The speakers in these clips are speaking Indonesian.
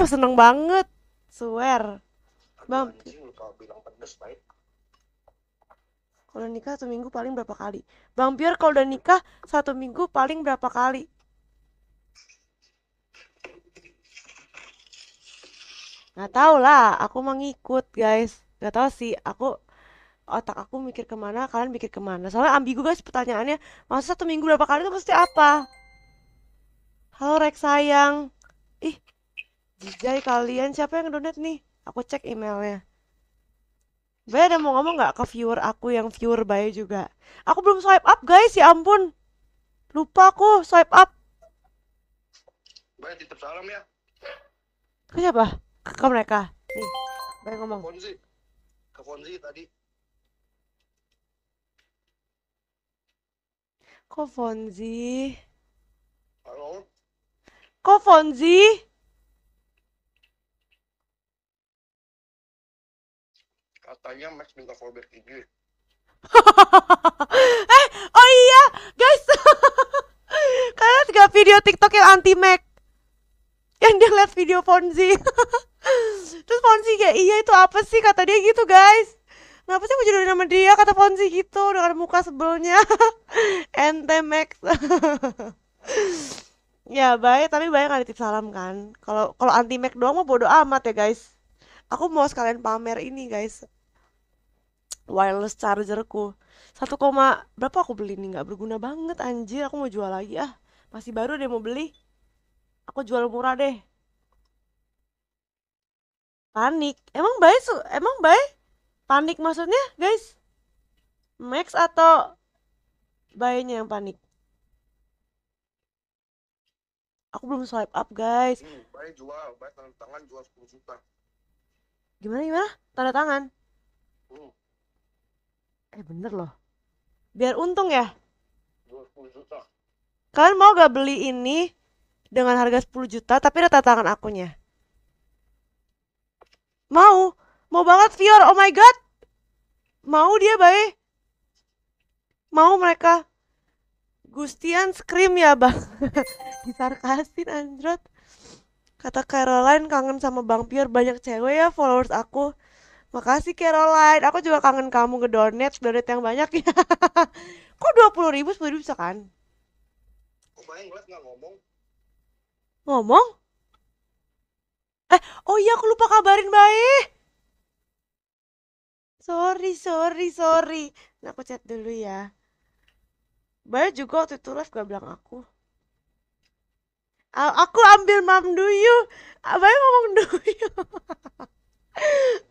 Wah, seneng banget. Swear. Bang. Kalau nikah satu minggu paling berapa kali? Bang Pior kalau udah nikah satu minggu paling berapa kali? Nggak tau lah, aku ngikut guys. Gak tau sih, aku otak aku mikir kemana, kalian mikir kemana. Soalnya ambigu guys pertanyaannya, masa satu minggu berapa kali itu pasti apa? Halo Rex sayang. Jijai kalian siapa yang donat nih? Aku cek emailnya. Bay ada mau ngomong nggak ke viewer aku yang viewer Bay juga? Aku belum swipe up guys, ya ampun. Lupa aku swipe up. Bay titip salam ya. Ke siapa? Ke mereka. Nih, Bay ngomong. Konzi. Fonzi. Ke Fonzi tadi. Kok Fonzi? Halo? Kok Fonzi? tanya Max minta fallback IG eh oh iya guys kalian gak video TikTok yang anti Mac yang dia lihat video Fonzi terus Fonzi kayak iya itu apa sih kata dia gitu guys kenapa sih aku jodohin dia kata Fonzi gitu dengan muka sebelnya ente Max ya baik tapi banyak ada titip salam kan kalau kalau anti Mac doang mah bodo amat ya guys aku mau sekalian pamer ini guys wireless chargerku. koma berapa aku beli ini Nggak berguna banget anjir, aku mau jual lagi ah. Masih baru deh mau beli. Aku jual murah deh. Panik. Emang baik emang baik? Panik maksudnya, guys? Max atau bayinya yang panik? Aku belum swipe up, guys. jual, bayi tanda tangan jual 10 juta. Gimana gimana? Tanda tangan? Hmm eh bener loh biar untung ya 20 juta kalian mau gak beli ini dengan harga 10 juta tapi ada tantangan akunnya mau mau banget Fior oh my god mau dia baik mau mereka Gustian scream ya bang disarkasin Android kata Caroline kangen sama Bang Pior banyak cewek ya followers aku Makasih Caroline. Aku juga kangen kamu ngedonate, donate yang banyak ya. Kok dua puluh ribu sepuluh ribu bisa kan? Kemarin nggak ngomong. Ngomong? Eh, oh iya aku lupa kabarin Bayi. Sorry, sorry, sorry. Nah, aku chat dulu ya. Bayi juga waktu itu live gak bilang aku. aku ambil mam duyu. Bayi ngomong duyu. guys,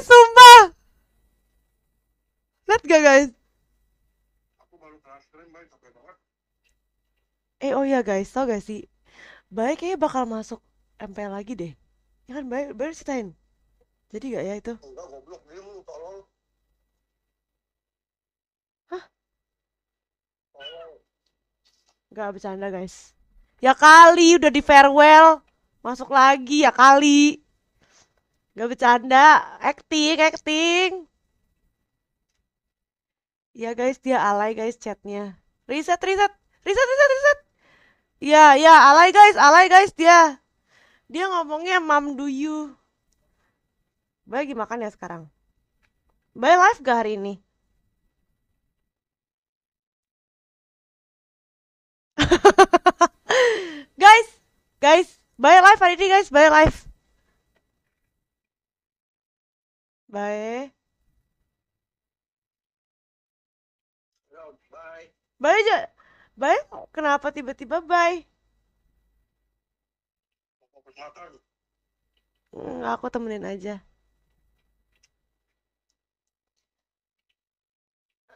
sumpah. Lihat gak guys? Aku baru Eh, oh iya guys, tau gak sih? Baik kayaknya bakal masuk MP lagi deh. Ya kan, baik, baru ceritain. Jadi gak ya itu? Enggak, goblok. Ini lu tolong. Gak bercanda guys. Ya kali udah di farewell. Masuk lagi ya kali. Gak bercanda. Acting, acting. Ya guys dia alay guys chatnya. Reset, reset. Reset, reset, reset. Ya, ya alay guys, alay guys dia. Dia ngomongnya mam do you. bye gimana ya sekarang. bye live gak hari ini? Bye live hari ini guys, bye live. Bye. Bye aja. Bye, kenapa tiba-tiba bye? Enggak, aku temenin aja.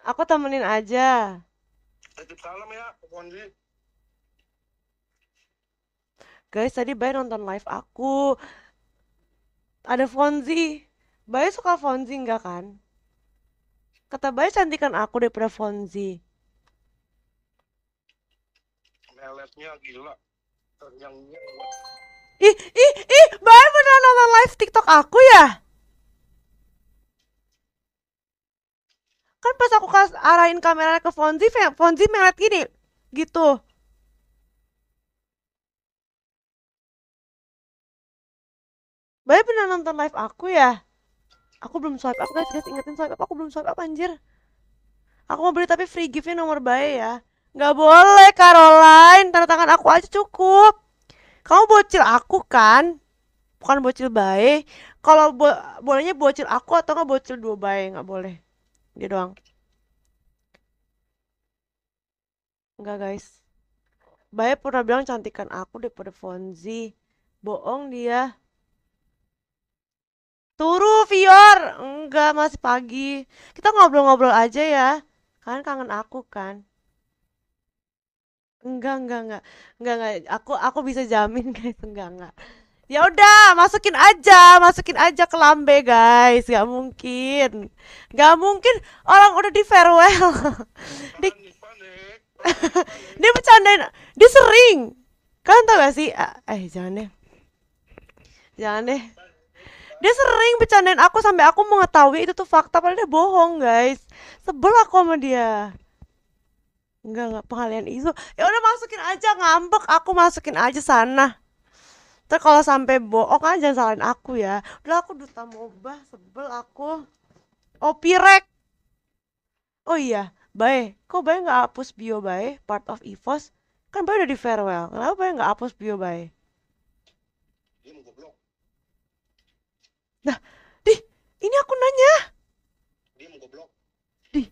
Aku temenin aja. salam ya, guys tadi Bay nonton live aku ada Fonzi Bay suka Fonzi nggak kan kata Bay cantikan aku daripada Fonzi Meletnya gila ternyangnya ih ih ih Bay beneran nonton live TikTok aku ya kan pas aku kas arahin kamera ke Fonzi Fonzi melet gini gitu Bayi pernah nonton live aku ya? Aku belum swipe up guys, guys ingetin swipe up aku belum swipe up anjir. Aku mau beli tapi free giftnya nomor Bayi ya. Gak boleh Caroline, tanda tangan aku aja cukup. Kamu bocil aku kan? Bukan bocil Bayi. Kalau bo bolehnya bocil aku atau gak bocil dua Bayi gak boleh. Dia doang. Enggak guys. Bayi pernah bilang cantikan aku daripada Fonzi. Boong dia. Turu Vior. Enggak, masih pagi. Kita ngobrol-ngobrol aja ya. Kalian kangen aku kan? Enggak, enggak, enggak. Enggak, enggak. Aku aku bisa jamin guys, enggak, enggak. Ya udah, masukin aja, masukin aja ke lambe guys. Gak mungkin, gak mungkin orang udah di farewell. di... dia bercandain, dia sering. Kalian tau gak sih? Eh, eh jangan deh, jangan deh dia sering bercandain aku sampai aku mengetahui itu tuh fakta padahal dia bohong guys sebel aku sama dia Enggak, enggak pengalian itu. Ya udah masukin aja ngambek, aku masukin aja sana. Terus kalau sampai bohong aja kan jangan salahin aku ya. Udah aku duta moba, sebel aku. Oh, pirek. Oh iya, bye. kok bye nggak hapus bio bye. part of EVOS? Kan bye udah di farewell. Kenapa bye nggak hapus bio bye? Nah, di, ini aku nanya. mau goblok. Di,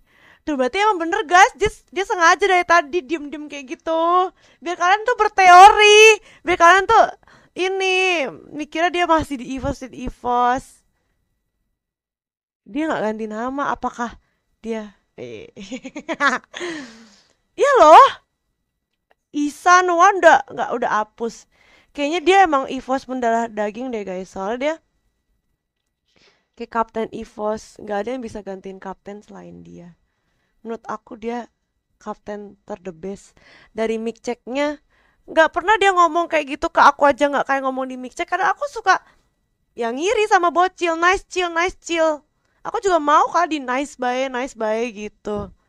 tuh berarti emang bener guys, dia, dia sengaja dari tadi diem-diem kayak gitu. Biar kalian tuh berteori, biar kalian tuh ini mikirnya dia masih di EVOS di EVOS. Dia nggak ganti nama, apakah dia? Eh, iya loh. Isan Wanda nggak udah hapus. Kayaknya dia emang EVOS pendarah daging deh guys. Soalnya dia kayak Kapten Evos nggak ada yang bisa gantiin Kapten selain dia menurut aku dia Kapten terdebes dari mic checknya nggak pernah dia ngomong kayak gitu ke aku aja nggak kayak ngomong di mic check karena aku suka yang ngiri sama bocil nice chill nice chill aku juga mau kali di nice bye nice bye gitu